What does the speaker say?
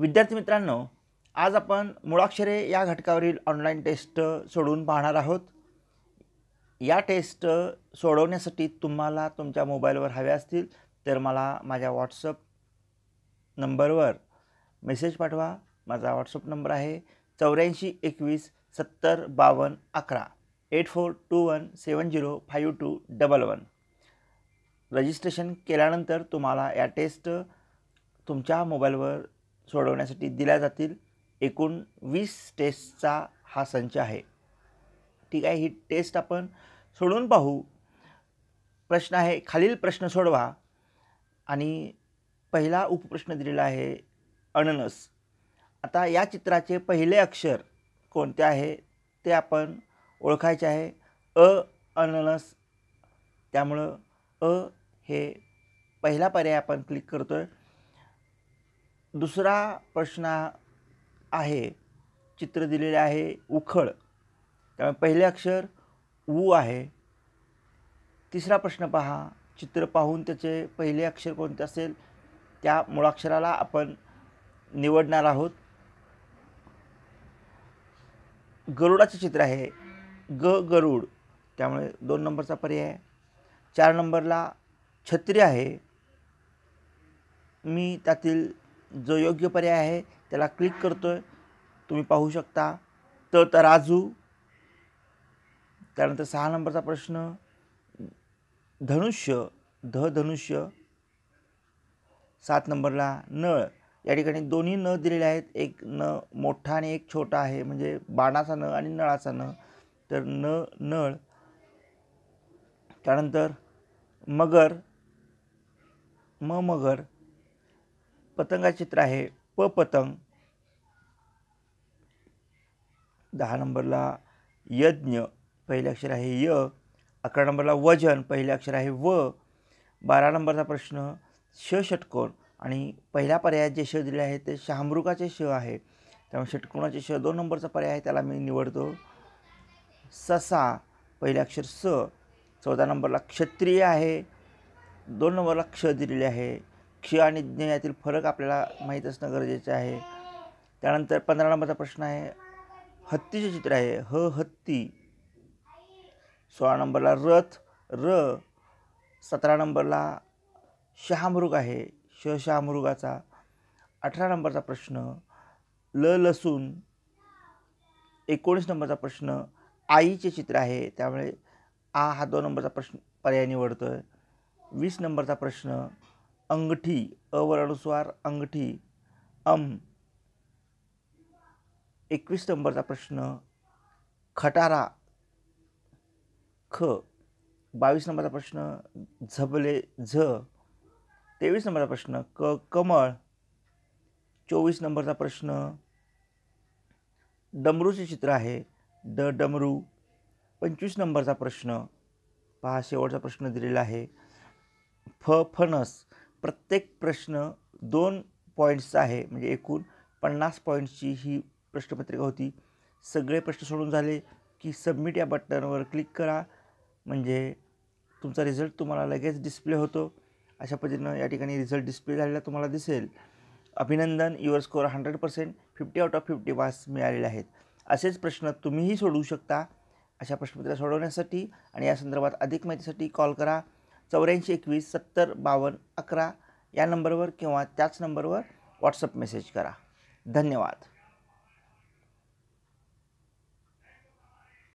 विद्यार्थी मित्रांनो आज आपण मुळाक्षरे या घटकावरील ऑनलाईन टेस्ट सोडवून पाहणार आहोत या टेस्ट सोडवण्यासाठी तुम्हाला तुमच्या मोबाईलवर हव्या असतील तर मला माझ्या व्हॉट्सअप नंबरवर मेसेज पाठवा माझा व्हॉट्सअप नंबर आहे चौऱ्याऐंशी एकवीस सत्तर बावन्न अकरा eight four two one seven zero five two double one registration केल्यानंतर तुम्हाला या टेस्ट तुमच्या मोबाईलवर सोडवण्यासाठी दिल्या जातील एकूण वीस टेस्टचा हा संच आहे ठीक आहे ही टेस्ट आपण सोडून पाहू प्रश्न आहे खालील प्रश्न सोडवा आणि पहिला उपप्रश्न दिलेला आहे अननस आता या चित्राचे पहिले अक्षर कोणते आहे ते आपण ओळखायचे आहे अ अननस त्यामुळं अ हे पहिला पर्याय आपण क्लिक करतो आहे दुसरा प्रश्न आहे चित्र दिलेले आहे उखळ त्यामुळे पहिले अक्षर ऊ आहे तिसरा प्रश्न पहा चित्र पाहून त्याचे पहिले अक्षर कोणते असेल त्या मुळाक्षराला आपण निवडणार आहोत गरुडाचे चित्र आहे ग गरुड त्यामुळे दोन नंबरचा पर्याय चार नंबरला छत्री आहे मी त्यातील जो योग्य पर्याय आहे त्याला क्लिक करतो आहे तुम्ही पाहू शकता त तराजू त्यानंतर सहा नंबरचा प्रश्न धनुष्य ध धनुष्य सात नंबरला नळ या ठिकाणी दोन्ही न दिलेले आहेत एक न मोठा आणि एक छोटा आहे म्हणजे बाणाचा न आणि नळाचा न तर न नळ त्यानंतर मगर म मगर पतंगा चित्र आहे प पतंग दहा नंबरला यज्ञ पहिले अक्षर आहे य अकरा नंबरला वजन पहिले अक्षर आहे व बारा नंबरचा प्रश्न श षटकोण आणि पहिल्या पर्याय जे श दिले आहे ते शहामृगाचे श आहे त्यामुळे षटकोणाचे श दोन नंबरचा पर्याय आहे त्याला मी निवडतो ससा पहिले अक्षर स चौदा नंबरला क्षत्रिय आहे दोन नंबरला क्ष दिलेले आहे क्ष आणि ज्ञ यातील फरक आपल्याला माहीत असणं गरजेचं आहे त्यानंतर पंधरा नंबरचा प्रश्न आहे हत्तीचे चित्र आहे ह हत्ती सोळा नंबरला रथ र सतरा नंबरला शहामृग आहे श शहामृगाचा अठरा नंबरचा प्रश्न ल लसून एकोणीस नंबरचा प्रश्न आईचे चित्र आहे त्यामुळे आ हा दोन नंबरचा प्रश्न पर्याय निवडतो आहे वीस नंबरचा प्रश्न अंगठी अवरणुस्वार अंगठी अम एकवीस नंबरचा प्रश्न खटारा ख बावीस नंबरचा प्रश्न झबले झ तेवीस नंबरचा प्रश्न क कमळ चोवीस नंबरचा प्रश्न डमरूचे चित्र आहे ड डमरू पंचवीस नंबरचा प्रश्न पहा शेवटचा प्रश्न दिलेला आहे फ फणस प्रत्येक प्रश्न दोन पॉईंट्सचा आहे म्हणजे एकूण पन्नास पॉईंट्सची ही प्रश्नपत्रिका होती सगळे प्रश्न सोडून झाले की सबमिट या बटनवर क्लिक करा म्हणजे तुमचा रिझल्ट तुम्हाला लगेच डिस्प्ले होतो अशा पद्धतीनं या ठिकाणी रिझल्ट डिस्प्ले झालेला तुम्हाला दिसेल अभिनंदन your score hundred percent fifty out of fifty marks मिळालेले आहेत असेच प्रश्न तुम्हीही सोडवू शकता अशा प्रश्नपत्रिका सोडवण्यासाठी आणि या संदर्भात अधिक माहितीसाठी कॉल करा चौऱ्याऐंशी एकवीस सत्तर बावन्न अकरा या नंबरवर किंवा त्याच नंबरवर व्हॉट्सअप मेसेज करा धन्यवाद